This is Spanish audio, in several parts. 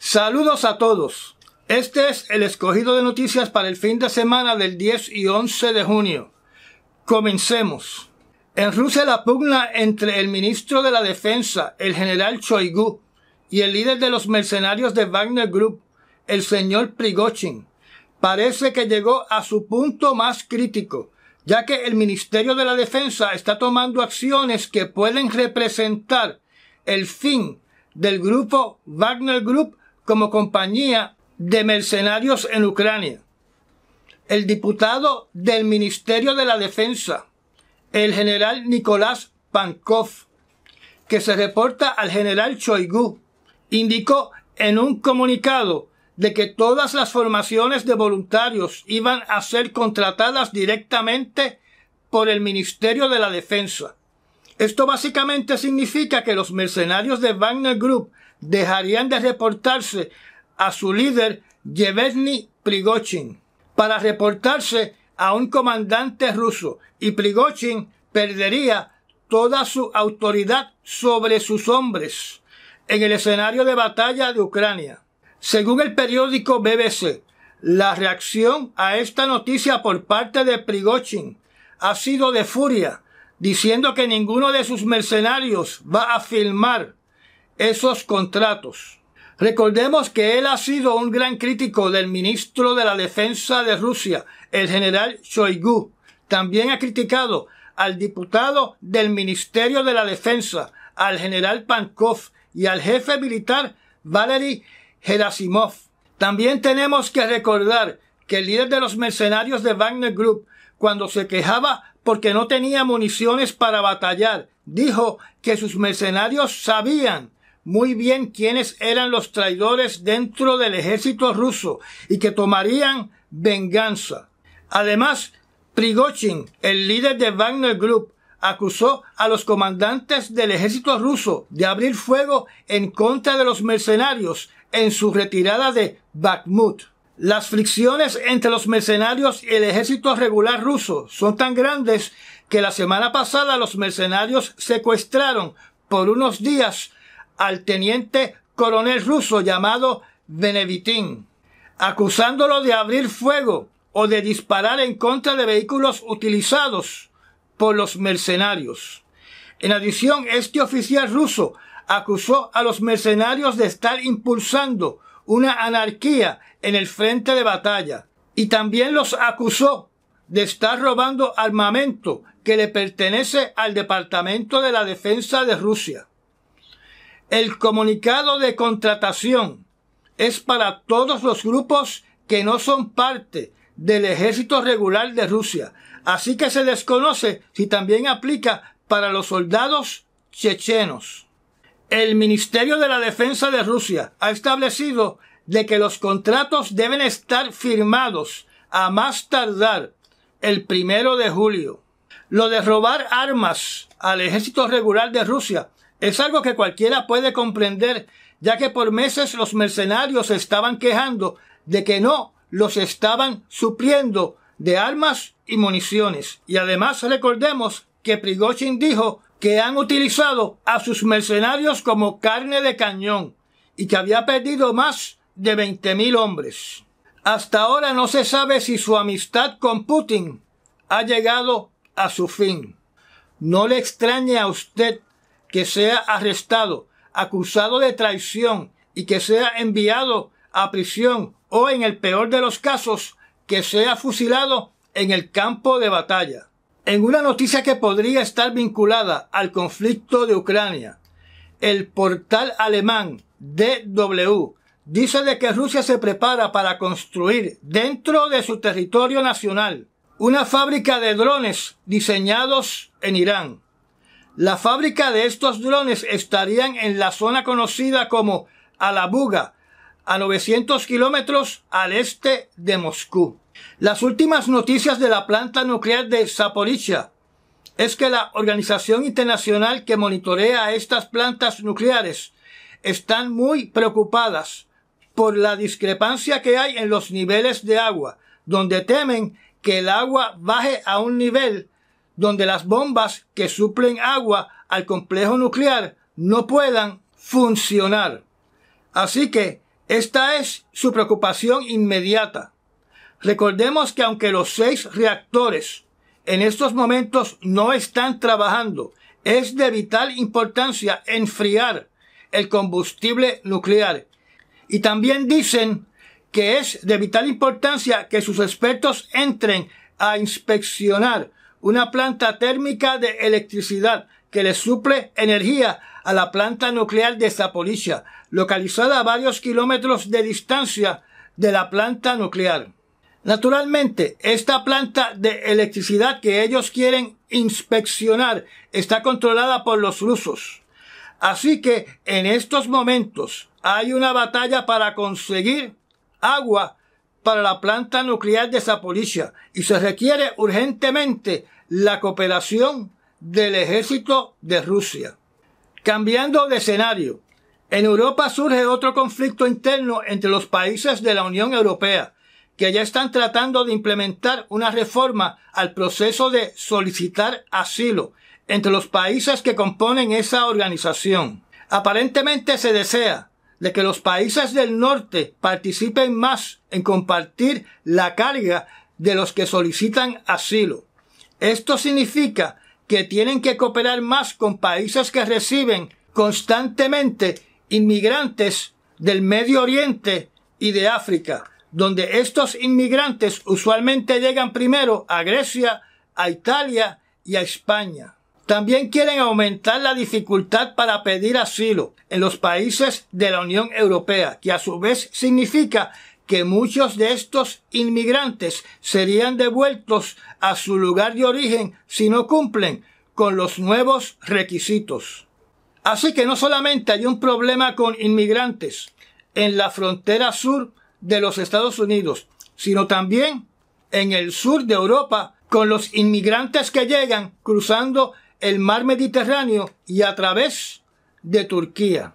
Saludos a todos. Este es el escogido de noticias para el fin de semana del 10 y 11 de junio. Comencemos. En Rusia la pugna entre el ministro de la Defensa, el general Choigu, y el líder de los mercenarios de Wagner Group, el señor Prigochin, parece que llegó a su punto más crítico, ya que el Ministerio de la Defensa está tomando acciones que pueden representar el fin del grupo Wagner Group como compañía de mercenarios en Ucrania. El diputado del Ministerio de la Defensa, el general Nicolás Pankov, que se reporta al general Choigu, indicó en un comunicado de que todas las formaciones de voluntarios iban a ser contratadas directamente por el Ministerio de la Defensa. Esto básicamente significa que los mercenarios de Wagner Group dejarían de reportarse a su líder Yevgeny Prigozhin para reportarse a un comandante ruso y Prigozhin perdería toda su autoridad sobre sus hombres en el escenario de batalla de Ucrania. Según el periódico BBC, la reacción a esta noticia por parte de Prigozhin ha sido de furia, diciendo que ninguno de sus mercenarios va a filmar esos contratos. Recordemos que él ha sido un gran crítico del ministro de la Defensa de Rusia, el general Shoigu. También ha criticado al diputado del Ministerio de la Defensa, al general Pankov y al jefe militar Valery Gerasimov. También tenemos que recordar que el líder de los mercenarios de Wagner Group, cuando se quejaba porque no tenía municiones para batallar, dijo que sus mercenarios sabían muy bien quiénes eran los traidores dentro del ejército ruso y que tomarían venganza. Además, Prigochin, el líder de Wagner Group, acusó a los comandantes del ejército ruso de abrir fuego en contra de los mercenarios en su retirada de Bakhmut. Las fricciones entre los mercenarios y el ejército regular ruso son tan grandes que la semana pasada los mercenarios secuestraron por unos días al teniente coronel ruso llamado Benevitin, acusándolo de abrir fuego o de disparar en contra de vehículos utilizados por los mercenarios. En adición, este oficial ruso acusó a los mercenarios de estar impulsando una anarquía en el frente de batalla y también los acusó de estar robando armamento que le pertenece al Departamento de la Defensa de Rusia. El comunicado de contratación es para todos los grupos que no son parte del ejército regular de Rusia, así que se desconoce si también aplica para los soldados chechenos. El Ministerio de la Defensa de Rusia ha establecido de que los contratos deben estar firmados a más tardar el primero de julio. Lo de robar armas al ejército regular de Rusia es algo que cualquiera puede comprender, ya que por meses los mercenarios estaban quejando de que no los estaban supliendo de armas y municiones. Y además recordemos que Prigozhin dijo que han utilizado a sus mercenarios como carne de cañón y que había perdido más de 20.000 hombres. Hasta ahora no se sabe si su amistad con Putin ha llegado a su fin. No le extrañe a usted que sea arrestado, acusado de traición y que sea enviado a prisión o en el peor de los casos, que sea fusilado en el campo de batalla. En una noticia que podría estar vinculada al conflicto de Ucrania, el portal alemán DW dice de que Rusia se prepara para construir dentro de su territorio nacional una fábrica de drones diseñados en Irán. La fábrica de estos drones estarían en la zona conocida como Alabuga, a 900 kilómetros al este de Moscú. Las últimas noticias de la planta nuclear de Zaporizhia es que la organización internacional que monitorea estas plantas nucleares están muy preocupadas por la discrepancia que hay en los niveles de agua, donde temen que el agua baje a un nivel donde las bombas que suplen agua al complejo nuclear no puedan funcionar. Así que esta es su preocupación inmediata. Recordemos que aunque los seis reactores en estos momentos no están trabajando, es de vital importancia enfriar el combustible nuclear. Y también dicen que es de vital importancia que sus expertos entren a inspeccionar una planta térmica de electricidad que le suple energía a la planta nuclear de Zapolicia, localizada a varios kilómetros de distancia de la planta nuclear. Naturalmente, esta planta de electricidad que ellos quieren inspeccionar está controlada por los rusos. Así que en estos momentos hay una batalla para conseguir agua para la planta nuclear de Zaporizhia y se requiere urgentemente la cooperación del ejército de Rusia. Cambiando de escenario, en Europa surge otro conflicto interno entre los países de la Unión Europea, que ya están tratando de implementar una reforma al proceso de solicitar asilo entre los países que componen esa organización. Aparentemente se desea de que los países del norte participen más en compartir la carga de los que solicitan asilo. Esto significa que tienen que cooperar más con países que reciben constantemente inmigrantes del Medio Oriente y de África, donde estos inmigrantes usualmente llegan primero a Grecia, a Italia y a España. También quieren aumentar la dificultad para pedir asilo en los países de la Unión Europea, que a su vez significa que muchos de estos inmigrantes serían devueltos a su lugar de origen si no cumplen con los nuevos requisitos. Así que no solamente hay un problema con inmigrantes en la frontera sur de los Estados Unidos, sino también en el sur de Europa con los inmigrantes que llegan cruzando el mar Mediterráneo y a través de Turquía.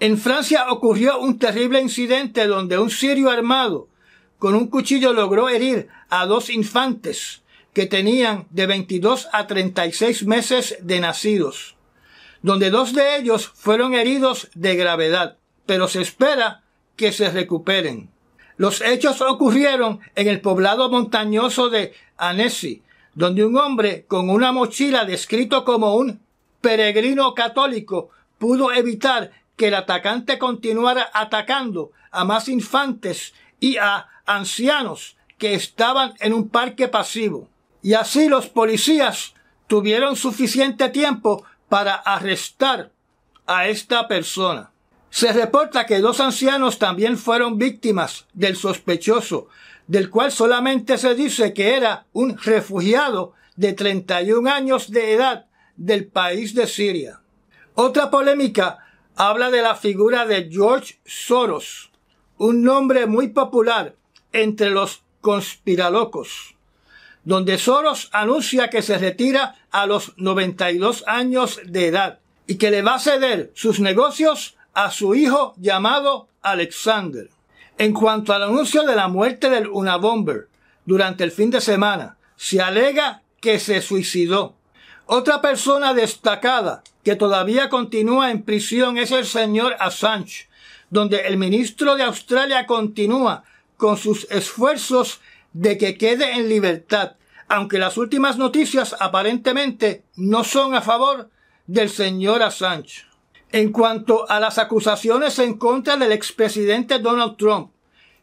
En Francia ocurrió un terrible incidente donde un sirio armado con un cuchillo logró herir a dos infantes que tenían de 22 a 36 meses de nacidos, donde dos de ellos fueron heridos de gravedad, pero se espera que se recuperen. Los hechos ocurrieron en el poblado montañoso de Annecy, donde un hombre con una mochila descrito como un peregrino católico pudo evitar que el atacante continuara atacando a más infantes y a ancianos que estaban en un parque pasivo. Y así los policías tuvieron suficiente tiempo para arrestar a esta persona. Se reporta que dos ancianos también fueron víctimas del sospechoso, del cual solamente se dice que era un refugiado de 31 años de edad del país de Siria. Otra polémica habla de la figura de George Soros, un nombre muy popular entre los conspiralocos, donde Soros anuncia que se retira a los 92 años de edad y que le va a ceder sus negocios a su hijo llamado Alexander. En cuanto al anuncio de la muerte del Unabomber durante el fin de semana, se alega que se suicidó. Otra persona destacada que todavía continúa en prisión es el señor Assange, donde el ministro de Australia continúa con sus esfuerzos de que quede en libertad, aunque las últimas noticias aparentemente no son a favor del señor Assange. En cuanto a las acusaciones en contra del expresidente Donald Trump,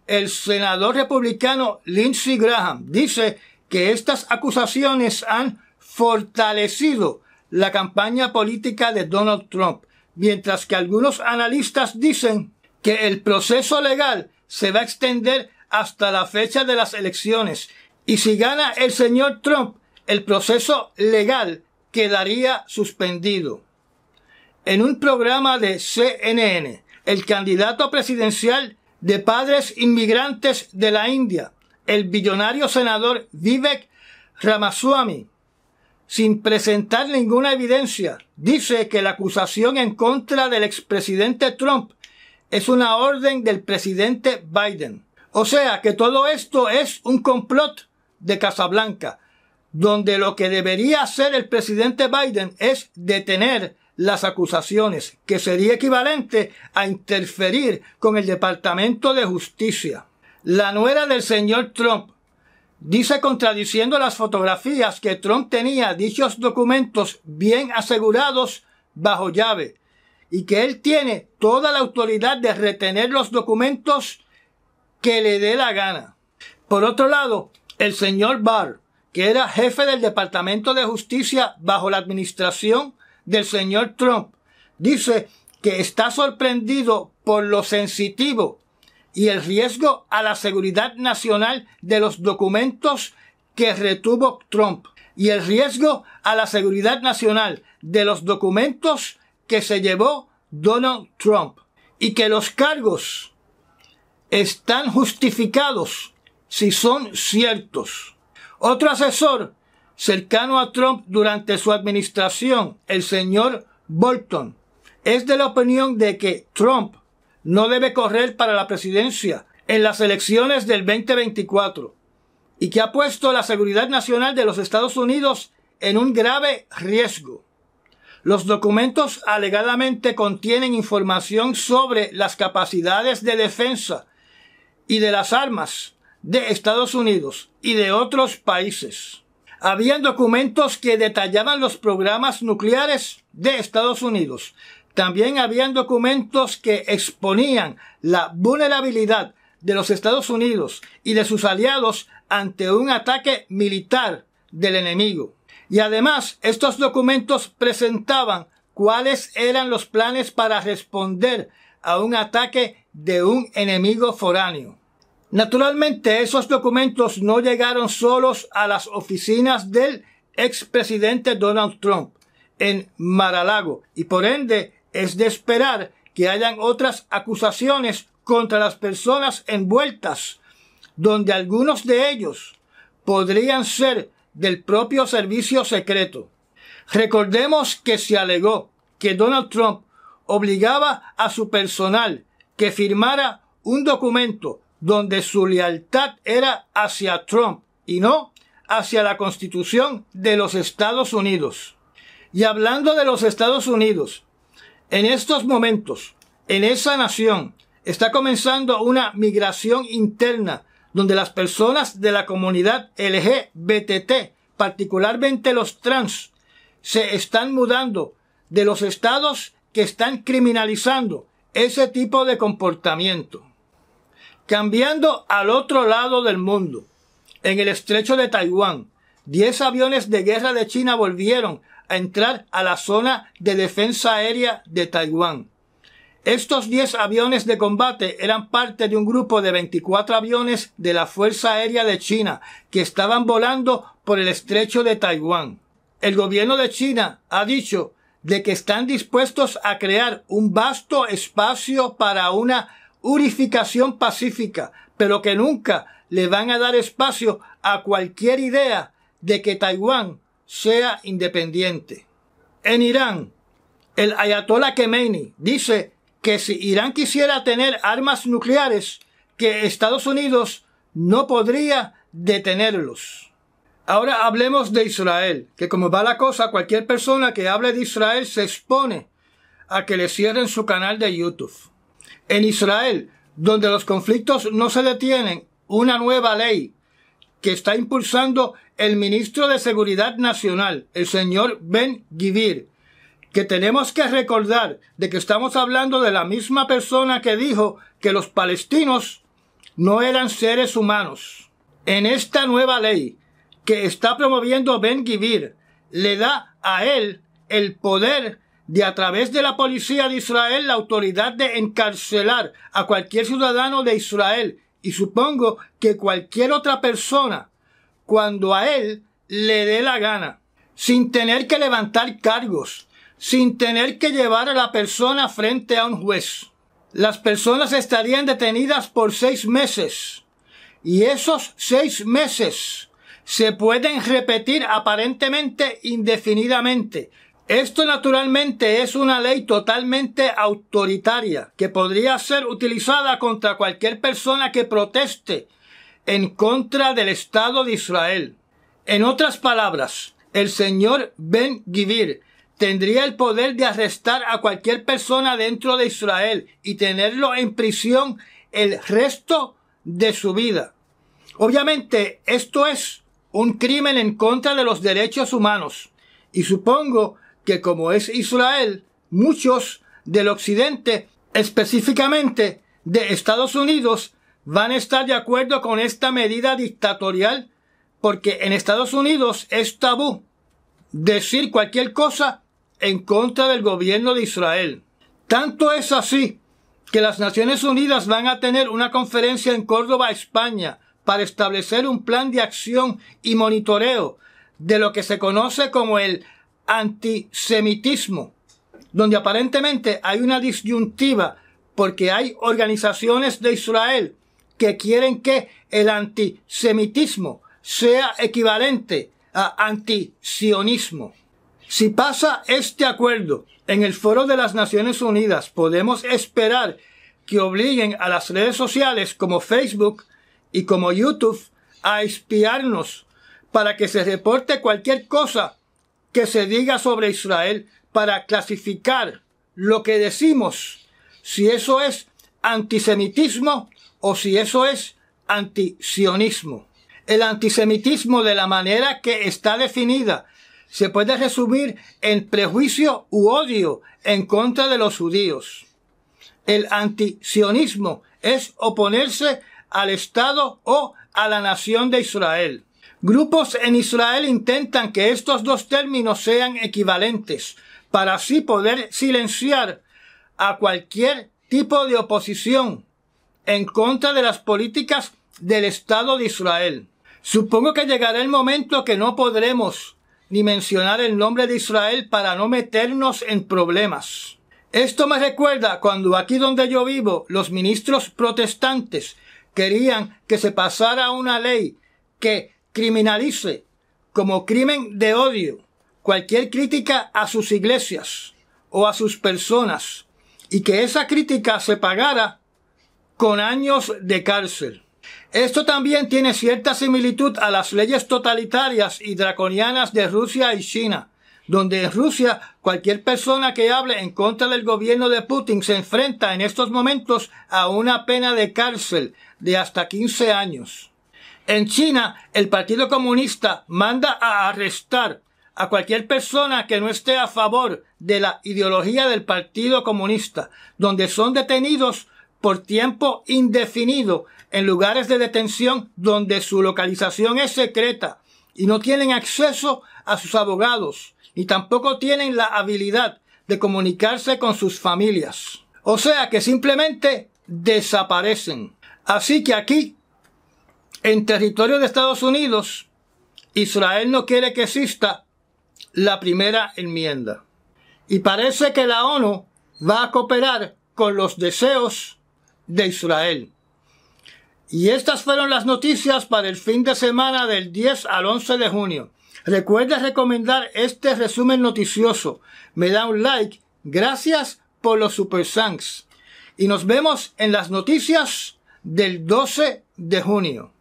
el senador republicano Lindsey Graham dice que estas acusaciones han fortalecido la campaña política de Donald Trump, mientras que algunos analistas dicen que el proceso legal se va a extender hasta la fecha de las elecciones y si gana el señor Trump, el proceso legal quedaría suspendido en un programa de CNN, el candidato presidencial de padres inmigrantes de la India, el billonario senador Vivek Ramaswamy, sin presentar ninguna evidencia, dice que la acusación en contra del expresidente Trump es una orden del presidente Biden. O sea que todo esto es un complot de Casablanca, donde lo que debería hacer el presidente Biden es detener las acusaciones, que sería equivalente a interferir con el Departamento de Justicia. La nuera del señor Trump dice contradiciendo las fotografías que Trump tenía dichos documentos bien asegurados bajo llave y que él tiene toda la autoridad de retener los documentos que le dé la gana. Por otro lado, el señor Barr, que era jefe del Departamento de Justicia bajo la administración del señor Trump. Dice que está sorprendido por lo sensitivo y el riesgo a la seguridad nacional de los documentos que retuvo Trump y el riesgo a la seguridad nacional de los documentos que se llevó Donald Trump y que los cargos están justificados si son ciertos. Otro asesor cercano a Trump durante su administración, el señor Bolton, es de la opinión de que Trump no debe correr para la presidencia en las elecciones del 2024 y que ha puesto la seguridad nacional de los Estados Unidos en un grave riesgo. Los documentos alegadamente contienen información sobre las capacidades de defensa y de las armas de Estados Unidos y de otros países habían documentos que detallaban los programas nucleares de Estados Unidos. También habían documentos que exponían la vulnerabilidad de los Estados Unidos y de sus aliados ante un ataque militar del enemigo. Y además, estos documentos presentaban cuáles eran los planes para responder a un ataque de un enemigo foráneo. Naturalmente, esos documentos no llegaron solos a las oficinas del expresidente Donald Trump en Maralago y por ende es de esperar que hayan otras acusaciones contra las personas envueltas, donde algunos de ellos podrían ser del propio servicio secreto. Recordemos que se alegó que Donald Trump obligaba a su personal que firmara un documento donde su lealtad era hacia Trump y no hacia la Constitución de los Estados Unidos. Y hablando de los Estados Unidos, en estos momentos, en esa nación, está comenzando una migración interna donde las personas de la comunidad LGBT, particularmente los trans, se están mudando de los estados que están criminalizando ese tipo de comportamiento. Cambiando al otro lado del mundo, en el estrecho de Taiwán, 10 aviones de guerra de China volvieron a entrar a la zona de defensa aérea de Taiwán. Estos 10 aviones de combate eran parte de un grupo de 24 aviones de la Fuerza Aérea de China que estaban volando por el estrecho de Taiwán. El gobierno de China ha dicho de que están dispuestos a crear un vasto espacio para una purificación pacífica, pero que nunca le van a dar espacio a cualquier idea de que Taiwán sea independiente. En Irán, el ayatollah Khomeini dice que si Irán quisiera tener armas nucleares, que Estados Unidos no podría detenerlos. Ahora hablemos de Israel, que como va la cosa, cualquier persona que hable de Israel se expone a que le cierren su canal de YouTube. En Israel, donde los conflictos no se detienen, una nueva ley que está impulsando el ministro de Seguridad Nacional, el señor Ben Givir, que tenemos que recordar de que estamos hablando de la misma persona que dijo que los palestinos no eran seres humanos. En esta nueva ley que está promoviendo Ben Givir, le da a él el poder de a través de la policía de Israel la autoridad de encarcelar a cualquier ciudadano de Israel y supongo que cualquier otra persona cuando a él le dé la gana, sin tener que levantar cargos, sin tener que llevar a la persona frente a un juez. Las personas estarían detenidas por seis meses y esos seis meses se pueden repetir aparentemente indefinidamente esto naturalmente es una ley totalmente autoritaria que podría ser utilizada contra cualquier persona que proteste en contra del Estado de Israel. En otras palabras, el señor Ben Givir tendría el poder de arrestar a cualquier persona dentro de Israel y tenerlo en prisión el resto de su vida. Obviamente, esto es un crimen en contra de los derechos humanos y supongo que como es Israel, muchos del occidente, específicamente de Estados Unidos, van a estar de acuerdo con esta medida dictatorial, porque en Estados Unidos es tabú decir cualquier cosa en contra del gobierno de Israel. Tanto es así que las Naciones Unidas van a tener una conferencia en Córdoba, España, para establecer un plan de acción y monitoreo de lo que se conoce como el antisemitismo, donde aparentemente hay una disyuntiva porque hay organizaciones de Israel que quieren que el antisemitismo sea equivalente a antisionismo. Si pasa este acuerdo en el foro de las Naciones Unidas, podemos esperar que obliguen a las redes sociales como Facebook y como YouTube a espiarnos para que se reporte cualquier cosa que se diga sobre Israel para clasificar lo que decimos, si eso es antisemitismo o si eso es antisionismo. El antisemitismo de la manera que está definida se puede resumir en prejuicio u odio en contra de los judíos. El antisionismo es oponerse al Estado o a la nación de Israel. Grupos en Israel intentan que estos dos términos sean equivalentes para así poder silenciar a cualquier tipo de oposición en contra de las políticas del Estado de Israel. Supongo que llegará el momento que no podremos ni mencionar el nombre de Israel para no meternos en problemas. Esto me recuerda cuando aquí donde yo vivo los ministros protestantes querían que se pasara una ley que criminalice como crimen de odio cualquier crítica a sus iglesias o a sus personas y que esa crítica se pagara con años de cárcel. Esto también tiene cierta similitud a las leyes totalitarias y draconianas de Rusia y China, donde en Rusia cualquier persona que hable en contra del gobierno de Putin se enfrenta en estos momentos a una pena de cárcel de hasta 15 años. En China, el Partido Comunista manda a arrestar a cualquier persona que no esté a favor de la ideología del Partido Comunista, donde son detenidos por tiempo indefinido en lugares de detención donde su localización es secreta y no tienen acceso a sus abogados, y tampoco tienen la habilidad de comunicarse con sus familias. O sea que simplemente desaparecen. Así que aquí en territorio de Estados Unidos, Israel no quiere que exista la primera enmienda. Y parece que la ONU va a cooperar con los deseos de Israel. Y estas fueron las noticias para el fin de semana del 10 al 11 de junio. Recuerda recomendar este resumen noticioso. Me da un like. Gracias por los super thanks. Y nos vemos en las noticias del 12 de junio.